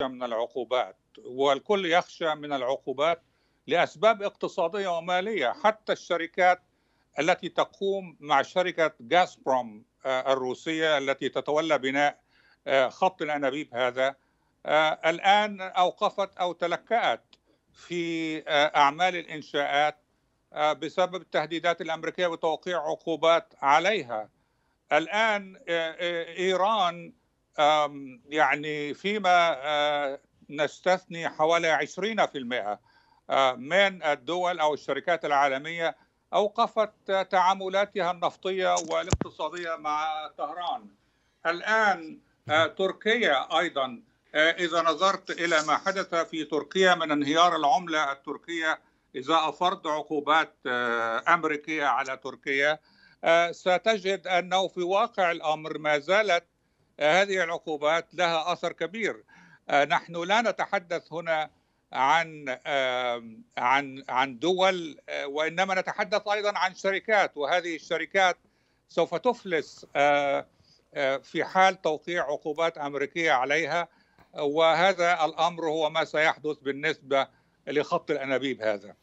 من العقوبات والكل يخشى من العقوبات لاسباب اقتصاديه وماليه حتى الشركات التي تقوم مع شركه غازبروم آه، الروسيه التي تتولى بناء آه، خط الانابيب هذا آه، الان اوقفت او تلكات في اعمال الانشاءات بسبب التهديدات الامريكيه وتوقيع عقوبات عليها الان ايران يعني فيما آه، نستثني حوالي 20% آه، من الدول أو الشركات العالمية أوقفت تعاملاتها النفطية والاقتصادية مع طهران الآن آه، تركيا أيضا إذا نظرت إلى ما حدث في تركيا من انهيار العملة التركية إذا أفرض عقوبات أمريكية على تركيا ستجد أنه في واقع الأمر ما زالت هذه العقوبات لها اثر كبير آه، نحن لا نتحدث هنا عن عن عن دول آه، وانما نتحدث ايضا عن شركات وهذه الشركات سوف تفلس آه، في حال توقيع عقوبات امريكيه عليها وهذا الامر هو ما سيحدث بالنسبه لخط الانابيب هذا